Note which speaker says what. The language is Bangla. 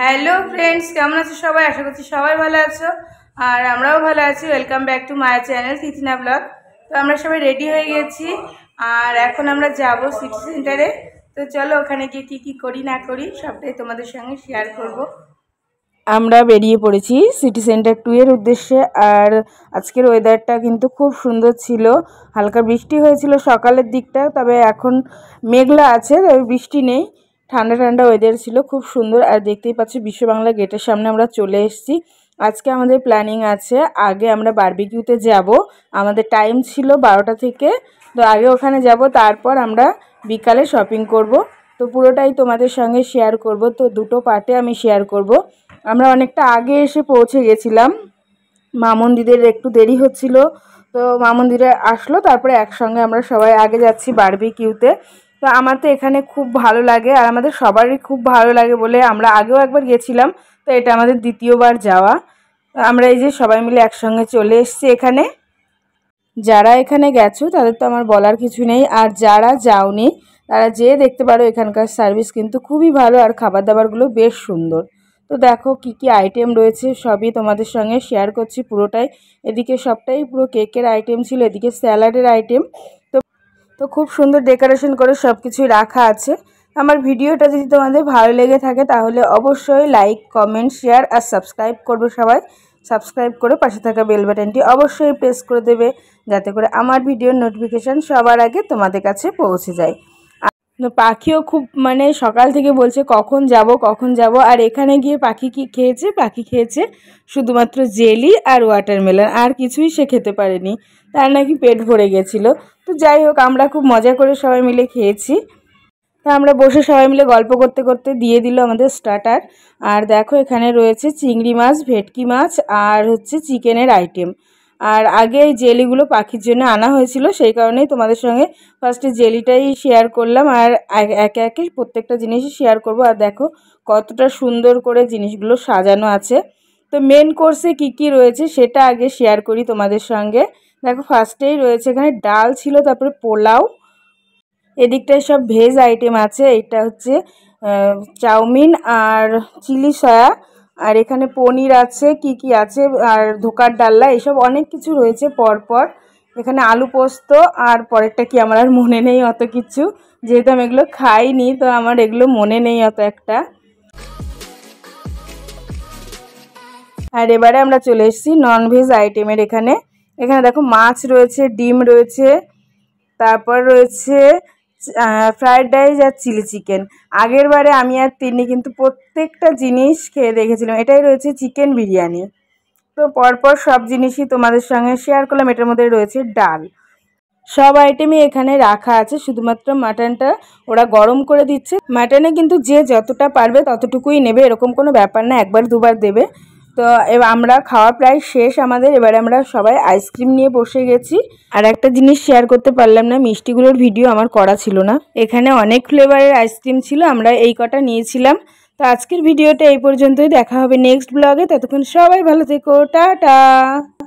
Speaker 1: হ্যালো ফ্রেন্ডস কেমন আছো সবাই আশা করছি সবাই ভালো আছো আর আমরাও ভালো আছি welcome back to Maya channel তিথিনা ব্লগ তো আমরা সবাই রেডি হয়ে গেছি আর এখন আমরা যাব সিটি সেন্টারে তো চলো ওখানে গিয়ে কী কী করি না করি সবটাই তোমাদের সঙ্গে শেয়ার করব আমরা বেরিয়ে পড়েছি সিটি সেন্টার টু এর উদ্দেশ্যে আর আজকের ওয়েদারটা কিন্তু খুব সুন্দর ছিল হালকা বৃষ্টি হয়েছিল সকালের দিকটা তবে এখন মেঘলা আছে তবে বৃষ্টি নেই ঠান্ডা ঠান্ডা ওয়েদার ছিল খুব সুন্দর আর দেখতেই পাচ্ছি বিশ্ববাংলা গেটের সামনে আমরা চলে এসেছি আজকে আমাদের প্ল্যানিং আছে আগে আমরা বার্বিকিউতে যাব আমাদের টাইম ছিল বারোটা থেকে তো আগে ওখানে যাব তারপর আমরা বিকালে শপিং করব তো পুরোটাই তোমাদের সঙ্গে শেয়ার করব তো দুটো পার্টে আমি শেয়ার করব আমরা অনেকটা আগে এসে পৌঁছে গেছিলাম মামন্দিদের একটু দেরি হচ্ছিল তো মামন্দিরে আসলো তারপরে একসঙ্গে আমরা সবাই আগে যাচ্ছি বার্বিকিউতে তো আমার তো এখানে খুব ভালো লাগে আর আমাদের সবারই খুব ভালো লাগে বলে আমরা আগেও একবার গেছিলাম তো এটা আমাদের দ্বিতীয়বার যাওয়া আমরা এই যে সবাই মিলে একসঙ্গে চলে এসছি এখানে যারা এখানে গেছো তাদের তো আমার বলার কিছু নেই আর যারা যাওনি তারা যেয়ে দেখতে পারো এখানকার সার্ভিস কিন্তু খুবই ভালো আর খাবার দাবারগুলো বেশ সুন্দর তো দেখো কি কি আইটেম রয়েছে সবই তোমাদের সঙ্গে শেয়ার করছি পুরোটাই এদিকে সবটাই পুরো কেকের আইটেম ছিল এদিকে স্যালাডের আইটেম তো খুব সুন্দর ডেকোরেশন করে সব কিছুই রাখা আছে আমার ভিডিওটা যদি তোমাদের ভালো লেগে থাকে তাহলে অবশ্যই লাইক কমেন্ট শেয়ার আর সাবস্ক্রাইব করবে সবাই সাবস্ক্রাইব করে পাশে থাকা বেল বাটনটি অবশ্যই প্রেস করে দেবে যাতে করে আমার ভিডিওর নোটিফিকেশান সবার আগে তোমাদের কাছে পৌঁছে যায় পাখিও খুব মানে সকাল থেকে বলছে কখন যাব কখন যাব আর এখানে গিয়ে পাখি কি খেয়েছে পাখি খেয়েছে শুধুমাত্র জেলি আর ওয়াটারমেলন আর কিছুই সে খেতে পারেনি তার নাকি পেট ভরে গেছিল তো যাই হোক আমরা খুব মজা করে সবাই মিলে খেয়েছি তা আমরা বসে সবাই মিলে গল্প করতে করতে দিয়ে দিল আমাদের স্টার্টার আর দেখো এখানে রয়েছে চিংড়ি মাছ ভেটকি মাছ আর হচ্ছে চিকেনের আইটেম আর আগে এই জেলিগুলো পাখির জন্য আনা হয়েছিল সেই কারণেই তোমাদের সঙ্গে ফার্স্টে জেলিটাই শেয়ার করলাম আর একে একে প্রত্যেকটা জিনিসই শেয়ার করব আর দেখো কতটা সুন্দর করে জিনিসগুলো সাজানো আছে তো মেন কোর্সে কি কি রয়েছে সেটা আগে শেয়ার করি তোমাদের সঙ্গে দেখো ফার্স্টেই রয়েছে এখানে ডাল ছিল তারপরে পোলাও এদিকটায় সব ভেজ আইটেম আছে এটা হচ্ছে চাউমিন আর চিলি সয়া আর এখানে পনির আছে কি কি আছে আর ধোকার ডাল্লা এসব অনেক কিছু রয়েছে পরপর এখানে আলু পোস্ত আর পরেরটা কি আমার আর মনে নেই অত কিছু যেহেতু আমি এগুলো খাইনি তো আমার এগুলো মনে নেই অত একটা আর এবারে আমরা চলে এসেছি ননভেজ আইটেমের এখানে এখানে দেখো মাছ রয়েছে ডিম রয়েছে তারপর রয়েছে ফ্রায়েড রাইস আর চিলি চিকেন আগের বারে আমি আর তিনি কিন্তু প্রত্যেকটা জিনিস খেয়ে দেখেছিলাম এটাই রয়েছে চিকেন বিরিয়ানি তো পরপর সব জিনিসই তোমাদের সঙ্গে শেয়ার করলাম এটার মধ্যে রয়েছে ডাল সব আইটেমই এখানে রাখা আছে শুধুমাত্র মাটনটা ওরা গরম করে দিচ্ছে মাটনে কিন্তু যে যতটা পারবে ততটুকুই নেবে এরকম কোনো ব্যাপার না একবার দুবার দেবে তো এবার আমরা খাওয়া প্রায় শেষ আমাদের এবারে আমরা সবাই আইসক্রিম নিয়ে বসে গেছি আর একটা জিনিস শেয়ার করতে পারলাম না মিষ্টিগুলোর ভিডিও আমার করা ছিল না এখানে অনেক ফ্লেভারের আইসক্রিম ছিল আমরা এই কটা নিয়েছিলাম তো আজকের ভিডিওটা এই পর্যন্তই দেখা হবে নেক্সট ব্লগে ততক্ষণ সবাই ভালো থেকো টাটা